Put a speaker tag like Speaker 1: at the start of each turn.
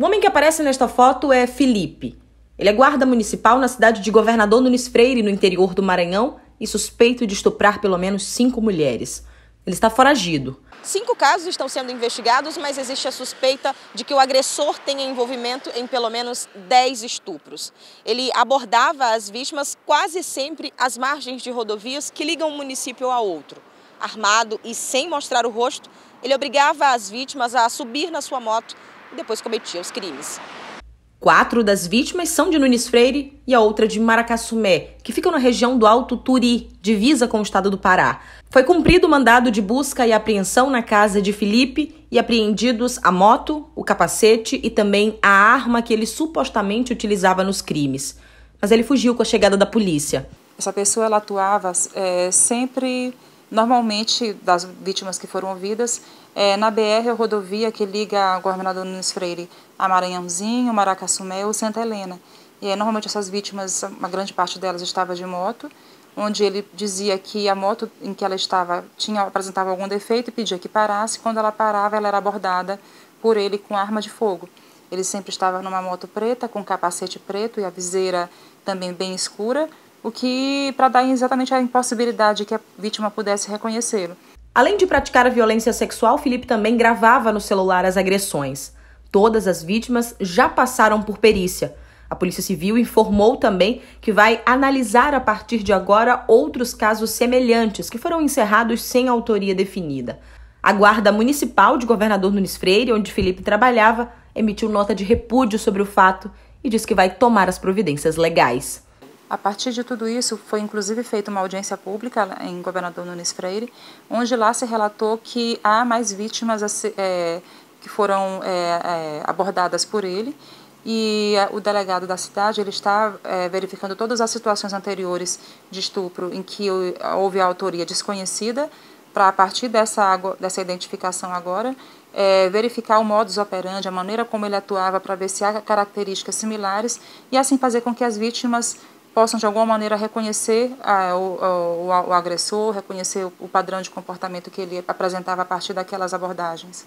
Speaker 1: O homem que aparece nesta foto é Felipe. Ele é guarda municipal na cidade de Governador Nunes Freire, no interior do Maranhão, e suspeito de estuprar pelo menos cinco mulheres. Ele está foragido. Cinco casos estão sendo investigados, mas existe a suspeita de que o agressor tenha envolvimento em pelo menos dez estupros. Ele abordava as vítimas quase sempre às margens de rodovias que ligam um município a outro. Armado e sem mostrar o rosto, ele obrigava as vítimas a subir na sua moto e depois cometia os crimes. Quatro das vítimas são de Nunes Freire e a outra de Maracassumé, que fica na região do Alto Turi, divisa com o estado do Pará. Foi cumprido o mandado de busca e apreensão na casa de Felipe e apreendidos a moto, o capacete e também a arma que ele supostamente utilizava nos crimes. Mas ele fugiu com a chegada da polícia.
Speaker 2: Essa pessoa ela atuava é, sempre Normalmente, das vítimas que foram ouvidas, é, na BR, a rodovia que liga o Governador Nunes Freire a Maranhãozinho, Maracassumé ou Santa Helena. E aí, normalmente essas vítimas, uma grande parte delas estava de moto, onde ele dizia que a moto em que ela estava tinha apresentava algum defeito e pedia que parasse. Quando ela parava, ela era abordada por ele com arma de fogo. Ele sempre estava numa moto preta, com capacete preto e a viseira também bem escura, o que para dar exatamente a impossibilidade que a vítima pudesse reconhecê-lo.
Speaker 1: Além de praticar a violência sexual, Felipe também gravava no celular as agressões. Todas as vítimas já passaram por perícia. A Polícia Civil informou também que vai analisar a partir de agora outros casos semelhantes que foram encerrados sem autoria definida. A Guarda Municipal de Governador Nunes Freire, onde Felipe trabalhava, emitiu nota de repúdio sobre o fato e diz que vai tomar as providências legais.
Speaker 2: A partir de tudo isso, foi inclusive feita uma audiência pública em Governador Nunes Freire, onde lá se relatou que há mais vítimas é, que foram é, é, abordadas por ele e é, o delegado da cidade ele está é, verificando todas as situações anteriores de estupro em que houve a autoria desconhecida para a partir dessa dessa identificação agora é, verificar o modus operandi, a maneira como ele atuava para ver se há características similares e assim fazer com que as vítimas possam de alguma maneira reconhecer a, ah, o, o, o, agressor, reconhecer o, o padrão de comportamento que ele apresentava a partir daquelas abordagens.